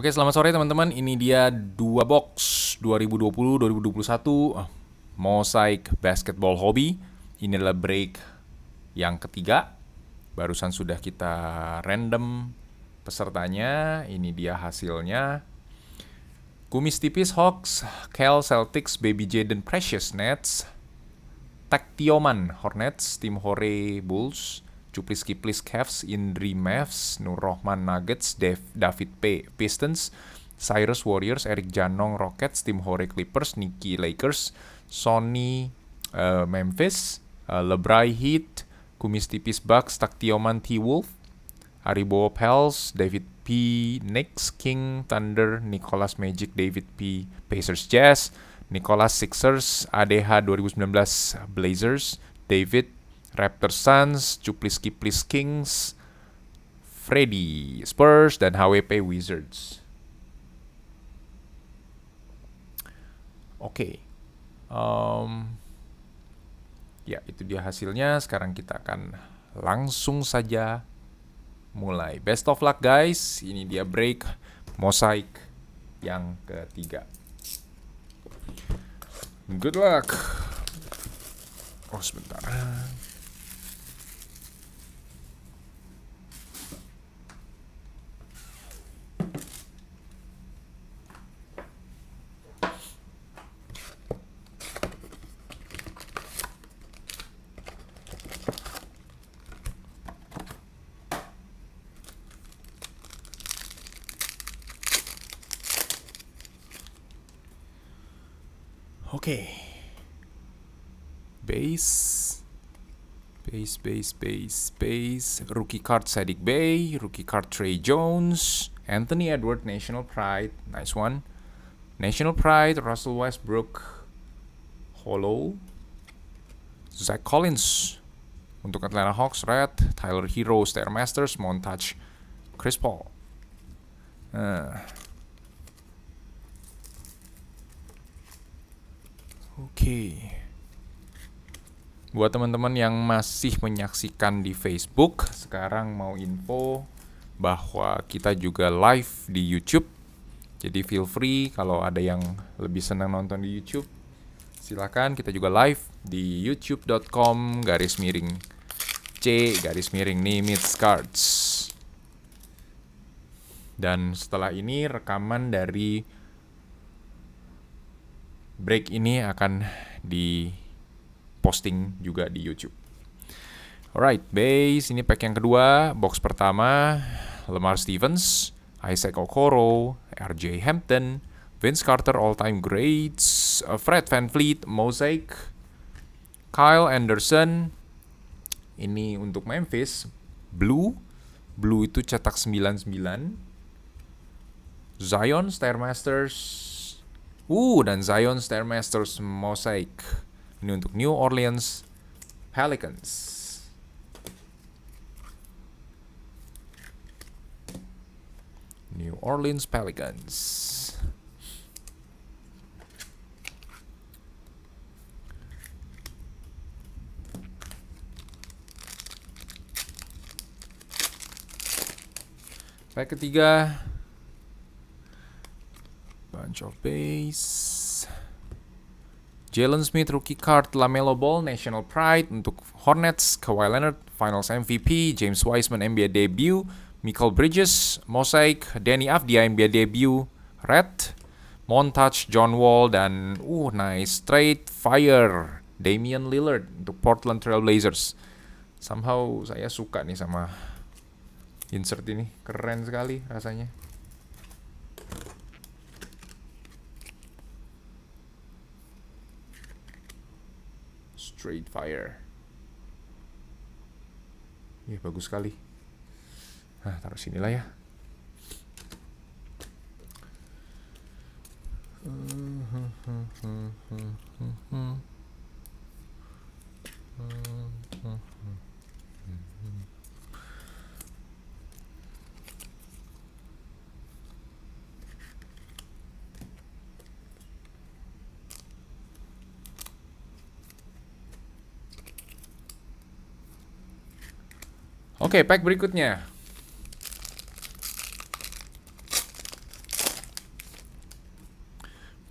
Oke, selamat sore teman-teman. Ini dia dua box 2020-2021 ah, Mosaic Basketball Hobby. Ini adalah break yang ketiga. Barusan sudah kita random pesertanya. Ini dia hasilnya. Kumis tipis Hawks, Cal Celtics, Baby Jaden Precious Nets, Taktioman Hornets, Tim Hore Bulls, Cuplis Kiplis Cavs, Indri Mavs, Nur Rohman Nuggets, Dev, David P. Pistons, Cyrus Warriors, Eric Janong Rockets, Tim Hore Clippers, Nicky Lakers, Sony uh, Memphis, uh, Lebray Heat, Kumis Tipis Bucks, Taktioman T-Wolf, Aribo Pels, David P. Knicks, King Thunder, Nicholas Magic, David P. Pacers Jazz, Nicholas Sixers, ADH 2019 Blazers, David Raptors Suns, Cuplis Kiplis Kings, Freddy Spurs, dan HWP Wizards. Oke. Okay. Um, ya, itu dia hasilnya. Sekarang kita akan langsung saja mulai. Best of luck guys. Ini dia break mosaik yang ketiga. Good luck. Oh sebentar. Okay. Base. Base, base, base, base. Rookie card Sadiq Bay. Rookie card Trey Jones. Anthony Edward, National Pride. Nice one. National Pride, Russell Westbrook. Hollow. Zach Collins. Untuk Atlanta Hawks, Red. Tyler Hero, Stairmasters, Montage. Chris Paul. Uh. Oke. Buat teman-teman yang masih menyaksikan di Facebook, sekarang mau info bahwa kita juga live di YouTube. Jadi feel free kalau ada yang lebih senang nonton di YouTube, silakan kita juga live di youtube.com garis miring C garis miring Nimitz Cards. Dan setelah ini rekaman dari break ini akan di posting juga di YouTube. Alright, base ini pack yang kedua, box pertama Lamar Stevens, Isaac Okoro, RJ Hampton, Vince Carter all time greats, uh, Fred Van Fleet, Mosaic, Kyle Anderson. Ini untuk Memphis, Blue, Blue itu cetak 99. Zion Stairmasters Uh, dan Zion Stairmasters Mosaic. Ini untuk New Orleans Pelicans. New Orleans Pelicans. Pack ketiga bunch of base. Jalen Smith rookie card, Lamelo Ball National Pride untuk Hornets, Kawhi Leonard Finals MVP, James Wiseman NBA debut, Michael Bridges Mosaic, Danny Avdia NBA debut, Red, Montage John Wall dan uh nice straight fire Damian Lillard untuk Portland Trail Blazers. Somehow saya suka nih sama insert ini, keren sekali rasanya. Straight Fire. Ya, bagus sekali. Nah, taruh sinilah ya. Hmm, Oke, okay, pack berikutnya.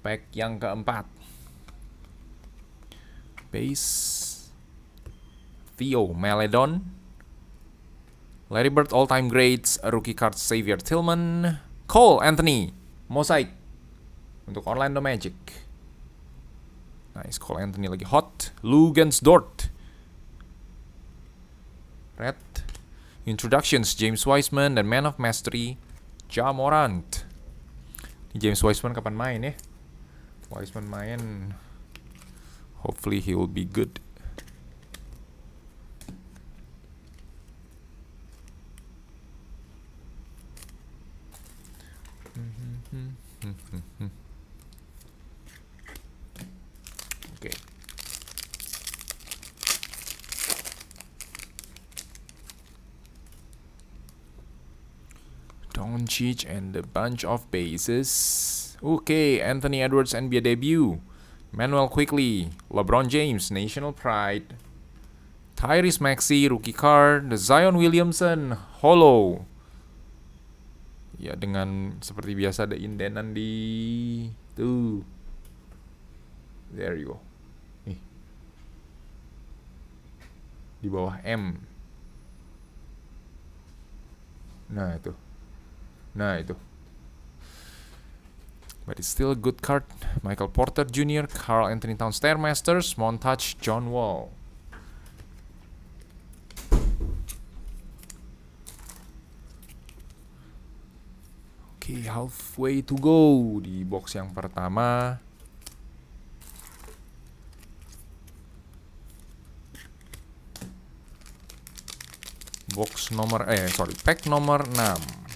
Pack yang keempat. Base Theo Meledon Larry Bird All Time Greats Rookie Card Xavier Tillman Cole Anthony Mosaic Untuk Orlando Magic Nice, Cole Anthony lagi hot Lugens Dort Red Introductions James Wiseman dan Man of Mastery Jamorant. James Wiseman kapan main ya? Wiseman main. Hopefully he will be good. Doncic and a bunch of bases. Okay, Anthony Edwards NBA debut. Manuel Quickly, LeBron James, National Pride. Tyrese Maxey, rookie card. The Zion Williamson, hollow. Ya dengan seperti biasa ada indenan di tuh. There you go. Nih. Di bawah M. Nah, itu. Nah itu. But it's still a good card. Michael Porter Jr., Carl Anthony Towns, Stairmasters, Montage, John Wall. Oke, okay, halfway to go di box yang pertama. Box nomor eh sorry, pack nomor 6.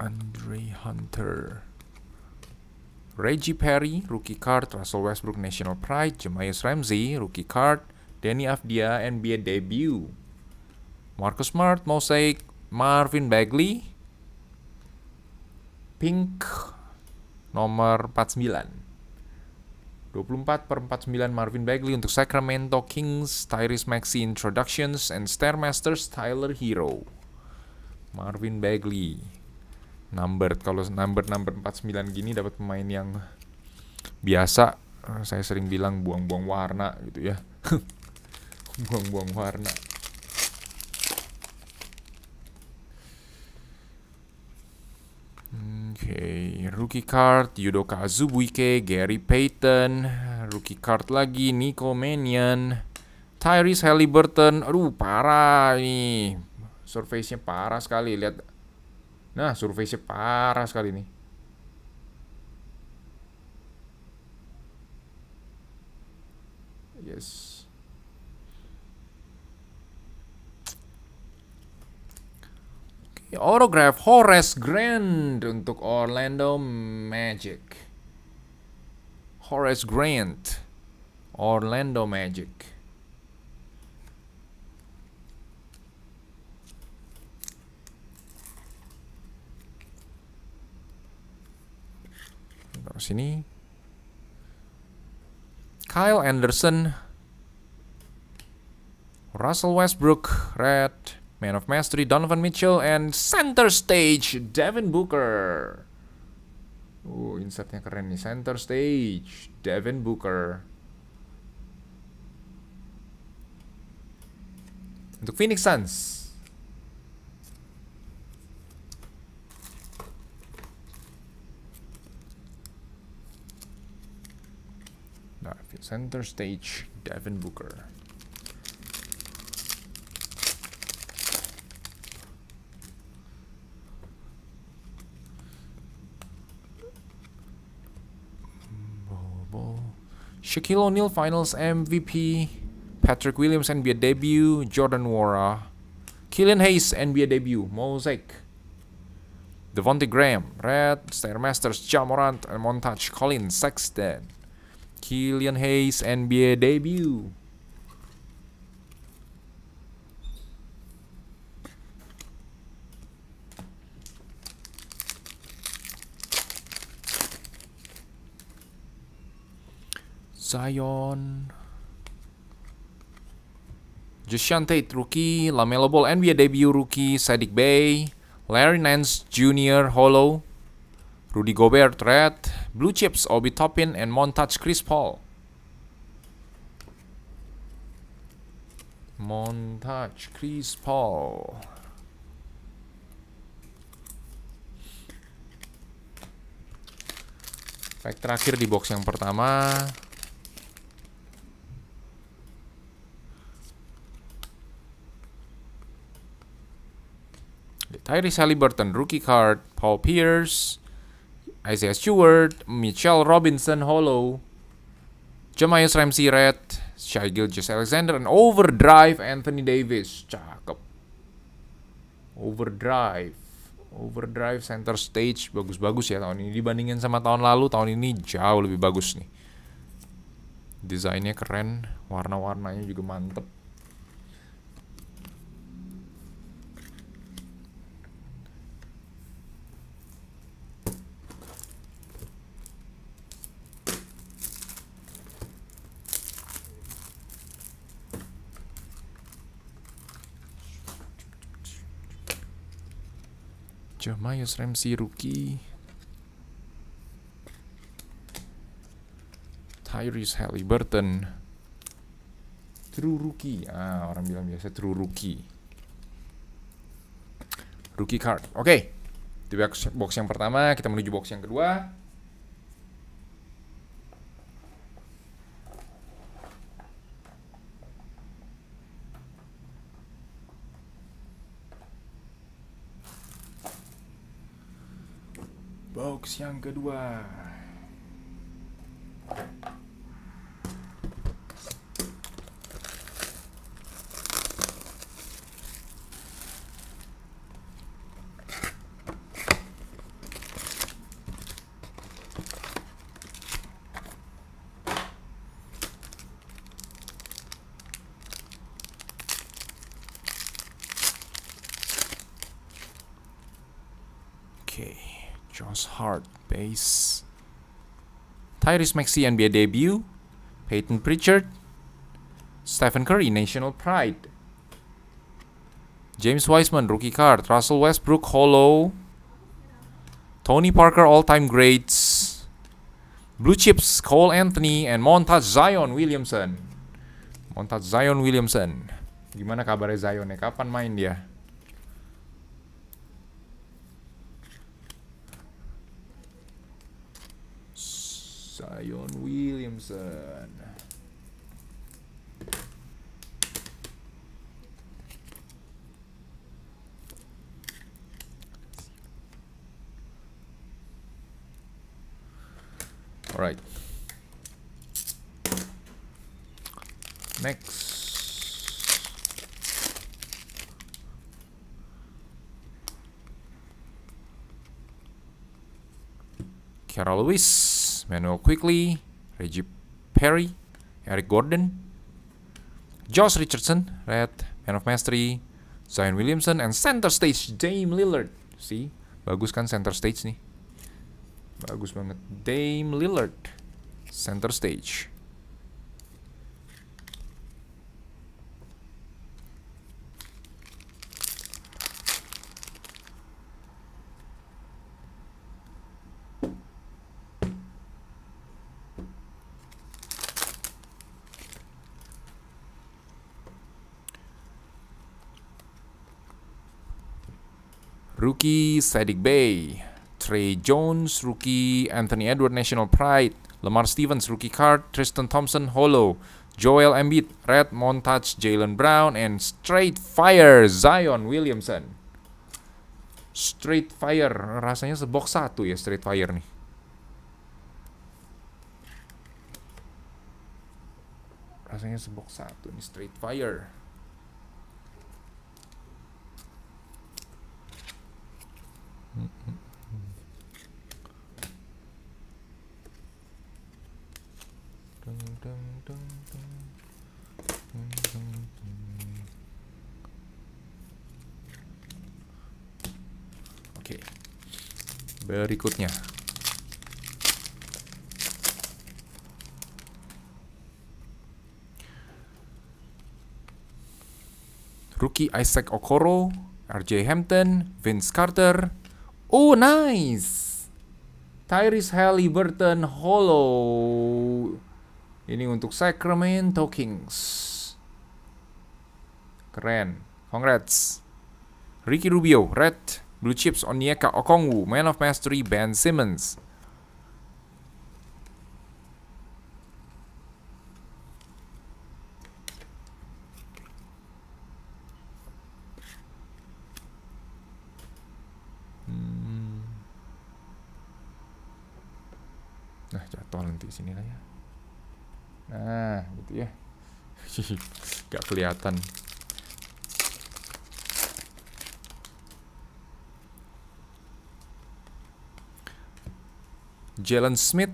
Andre Hunter. Reggie Perry, rookie card. Russell Westbrook, national pride. Jemias Ramsey, rookie card. Danny Avdia, NBA debut. Marcus Smart, Mosaic. Marvin Bagley. Pink, nomor 49. 24 per 49 Marvin Bagley untuk Sacramento Kings, Tyrese Maxey Introductions, and Stairmasters Tyler Hero. Marvin Bagley. Number, kalau number number 49 gini dapat pemain yang biasa saya sering bilang buang-buang warna gitu ya buang-buang warna okay. rookie card Yudoka Azubuike, Gary Payton, rookie card lagi Nico Mannion, Tyrese Halliburton. Aduh, parah nih. Surface-nya parah sekali. Lihat Nah, survei sih parah sekali nih. Yes. Horace Grant untuk Orlando Magic. Horace Grant, Orlando Magic. ke sini. Kyle Anderson, Russell Westbrook, Red, Man of Mastery, Donovan Mitchell, and Center Stage, Devin Booker. Uh, insertnya keren nih. Center Stage, Devin Booker. Untuk Phoenix Suns, center stage, Devin Booker. Shaquille O'Neal Finals MVP, Patrick Williams NBA debut, Jordan Wara, Killian Hayes NBA debut, Mosaic, Devontae Graham, Red, Stairmasters, Jamorant, and Montage, Collins, Sexton. Killian Hayes NBA debut. Zion Jushan Tate rookie, LaMelo Ball NBA debut rookie, Sadik Bay, Larry Nance Jr. Hollow, Rudy Gobert Red, blue chips Obi Toppin and Montage Chris Paul. Montage Chris Paul. Pack terakhir di box yang pertama. Tyrese Halliburton rookie card, Paul Pierce, Isaiah Stewart, Michelle Robinson Hollow, Jamayus Ramsey Red, Shai Gilgis Alexander, and Overdrive Anthony Davis. Cakep. Overdrive. Overdrive center stage bagus-bagus ya tahun ini dibandingin sama tahun lalu tahun ini jauh lebih bagus nih. Desainnya keren, warna-warnanya juga mantep. aja Mayos, Ramsey, Rookie. Tyrese Halliburton. True Rookie. Ah, orang bilang biasa True Rookie. Rookie card. Oke. Okay. Di box yang pertama, kita menuju box yang kedua. yang kedua hard, bass. Tyrese Maxey NBA debut. Peyton Pritchard. Stephen Curry, National Pride. James Wiseman, rookie card. Russell Westbrook, hollow. Tony Parker, all-time greats. Blue Chips, Cole Anthony, and Montage Zion Williamson. Montage Zion Williamson. Gimana kabarnya Zion ya? Kapan main dia? Wilson. All right. Next. Carol Lewis, Manuel Quickly, Reggie Perry, Eric Gordon, Josh Richardson, Red, Man of Mastery, Zion Williamson, and center stage Dame Lillard. See, bagus kan center stage nih. Bagus banget. Dame Lillard, center stage. Rookie Sadik Bay, Trey Jones Rookie, Anthony Edward National Pride, Lamar Stevens Rookie Card, Tristan Thompson Hollow, Joel Embiid Red, Montage Jalen Brown, and Straight Fire Zion Williamson. Straight Fire, rasanya sebox satu ya Straight Fire nih. Rasanya sebox satu nih Straight Fire. berikutnya. Rookie Isaac Okoro, RJ Hampton, Vince Carter. Oh, nice! Tyrese Halliburton Hollow. Ini untuk Sacramento Kings. Keren. Congrats. Ricky Rubio, Red. Blue Chips Onyeka Okongwu, Man of Mastery Ben Simmons. Nah, jatuh nanti sini lah ya. Nah, gitu ya. Gak kelihatan. Jalen Smith,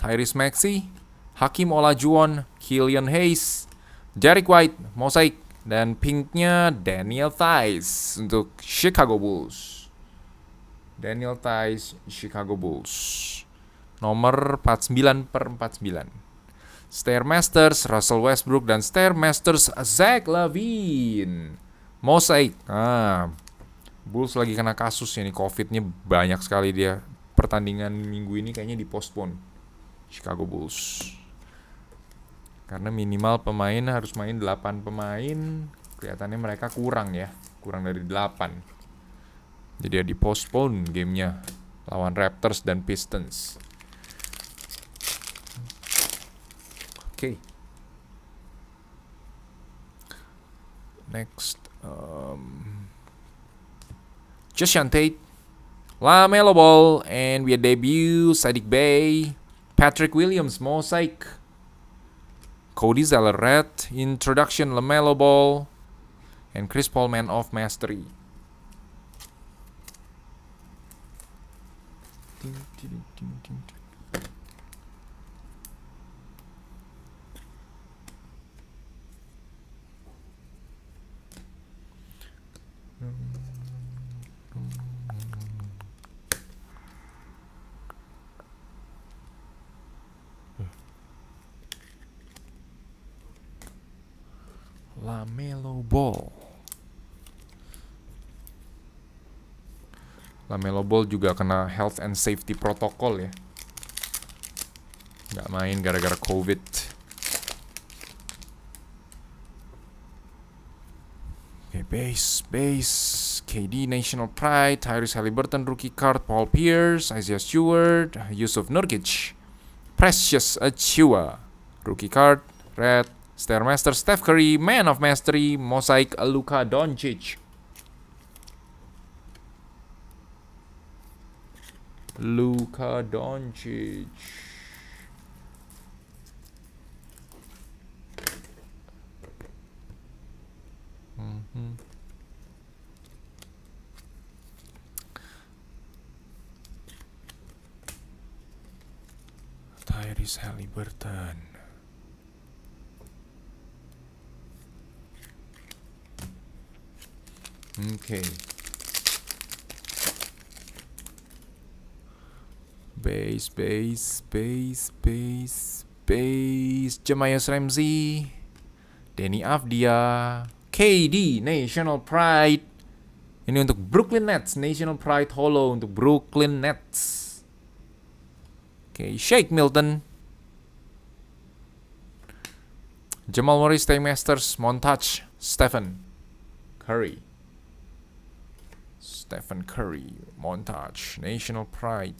Tyrese Maxey, Hakim Olajuwon, Killian Hayes, Derek White, Mosaic, dan pinknya Daniel Tice untuk Chicago Bulls. Daniel Tice, Chicago Bulls. Nomor 49 per 49. Stairmasters, Russell Westbrook, dan Stairmasters, Zach Levine Mosaic. Ah, Bulls lagi kena kasus ini, COVID-nya banyak sekali dia pertandingan minggu ini kayaknya dipospon Chicago Bulls karena minimal pemain harus main 8 pemain kelihatannya mereka kurang ya kurang dari 8 jadi ya dipospon gamenya lawan Raptors dan Pistons oke okay. next um, Just Tate LaMelo Ball, and we had debut Sadiq Bay, Patrick Williams, Mosaic, Cody Zellerat, introduction LaMelo Ball, and Chris Paul, man of mastery. Ding, ding, ding, Lamelo Ball. Lamelo Ball juga kena health and safety protokol ya. Gak main gara-gara COVID. Okay, base, base. KD National Pride, Tyrese Halliburton rookie card, Paul Pierce, Isaiah Stewart, Yusuf Nurkic, Precious Achua rookie card, red, Stairmaster Steph Curry, Man of Mastery, Mosaic Luka Doncic. Luka Doncic. Mm -hmm. Tyrese Halliburton. Okay. Base, base, base, base, base. Jemias Ramsey. Denny Afdia. KD National Pride. Ini untuk Brooklyn Nets. National Pride Hollow untuk Brooklyn Nets. Oke, okay, Shake Milton. Jamal Murray, Stay Masters, Montage, Stephen, Curry. Stephen Curry, montage, national pride.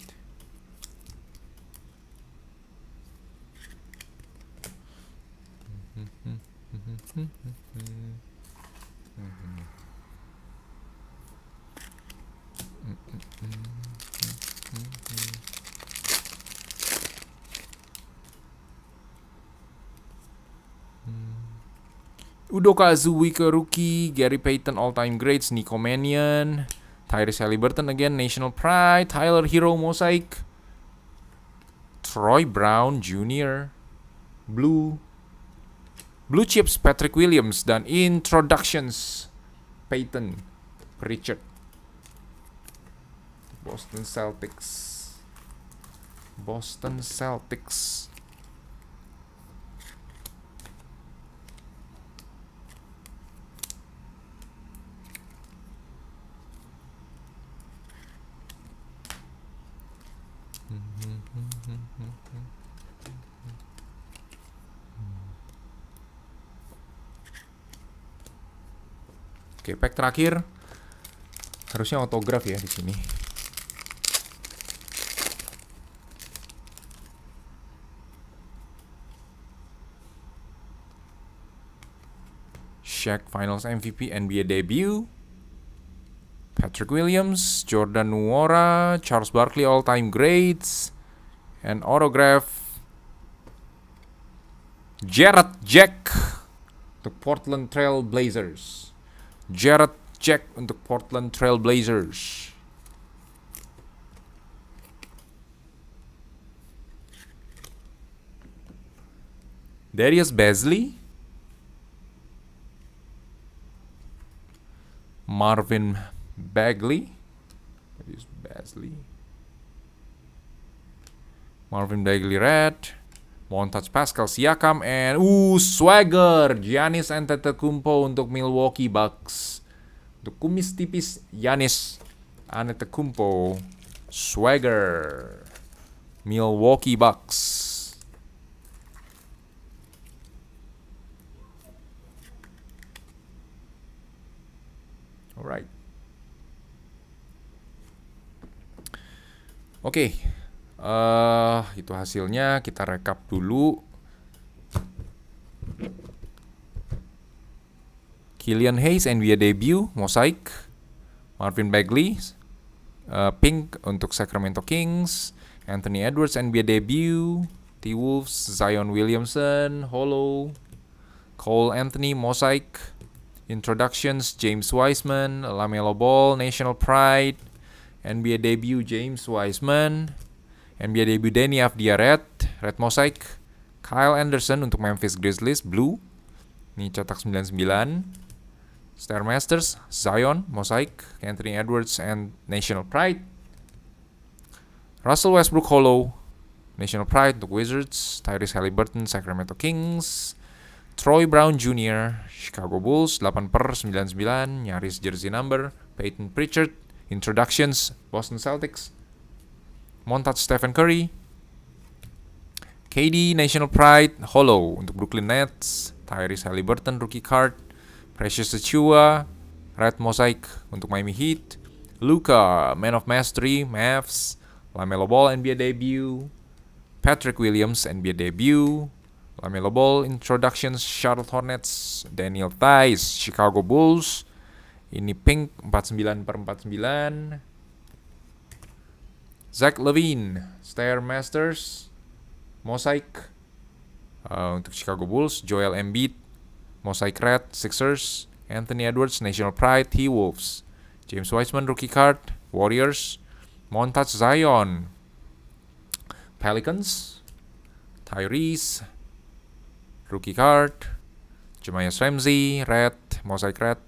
Udoka Azuwika rookie, Gary Payton all-time greats, Nico Mannion. Tyrese Halliburton again, National Pride, Tyler Hero Mosaic, Troy Brown Jr., Blue, Blue Chips Patrick Williams, dan Introductions Peyton Richard. Boston Celtics. Boston Celtics. pack terakhir. Harusnya autograf ya di sini. Shaq Finals MVP NBA debut. Patrick Williams, Jordan Nuora, Charles Barkley all-time greats, and autograph Jared Jack to Portland Trail Blazers. Jared Jack untuk Portland Trail Blazers. Darius Bazley, Marvin Bagley. Darius Basley. Marvin Bagley Red. Montage Pascal Siakam and ooh swagger Giannis Antetokounmpo untuk Milwaukee Bucks. Untuk kumis tipis Giannis Antetokounmpo swagger Milwaukee Bucks. Alright. Okay. uh, itu hasilnya kita rekap dulu Killian Hayes NBA debut Mosaic Marvin Bagley uh, Pink untuk Sacramento Kings Anthony Edwards NBA debut T-Wolves Zion Williamson Hollow Cole Anthony Mosaic Introductions James Wiseman LaMelo Ball National Pride NBA debut James Wiseman NBA debut Danny Avdia Red, Red Mosaic, Kyle Anderson untuk Memphis Grizzlies Blue, ini cetak 99, Masters Zion, Mosaic, Anthony Edwards, and National Pride, Russell Westbrook Hollow, National Pride untuk Wizards, Tyrese Halliburton, Sacramento Kings, Troy Brown Jr., Chicago Bulls, 8 per 99, nyaris jersey number, Peyton Pritchard, Introductions, Boston Celtics, montage Stephen Curry, KD National Pride Hollow untuk Brooklyn Nets, Tyrese Halliburton Rookie Card, Precious Achua, Red Mosaic untuk Miami Heat, Luca Man of Mastery Mavs, LaMelo Ball NBA debut, Patrick Williams NBA debut, LaMelo Ball Introductions Charlotte Hornets, Daniel Tice Chicago Bulls, ini Pink 49 per 49, Zach Levine, Stairmasters, Mosaic. Uh, untuk Chicago Bulls, Joel Embiid, Mosaic Red, Sixers, Anthony Edwards, National Pride, T-Wolves, James Wiseman, Rookie Card, Warriors, Montaz Zion, Pelicans, Tyrese, Rookie Card, Jemias Ramsey, Red, Mosaic Red,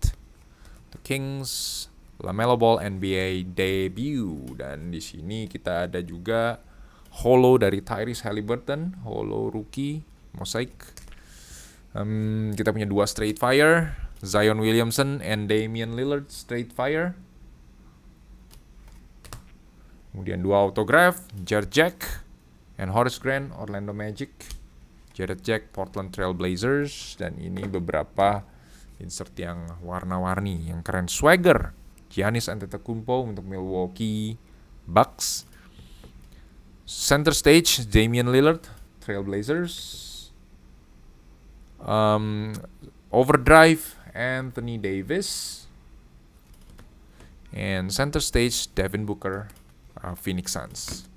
The Kings, LaMelo Ball NBA debut dan di sini kita ada juga holo dari Tyrese Halliburton, holo rookie Mosaic. Um, kita punya dua straight fire, Zion Williamson and Damian Lillard straight fire. Kemudian dua autograph, Jared Jack and Horace Grant Orlando Magic. Jared Jack Portland Trail Blazers dan ini beberapa insert yang warna-warni yang keren swagger Giannis Antetokounmpo untuk Milwaukee Bucks. Center stage Damian Lillard, Trailblazers. Um, overdrive Anthony Davis. And center stage Devin Booker, uh, Phoenix Suns.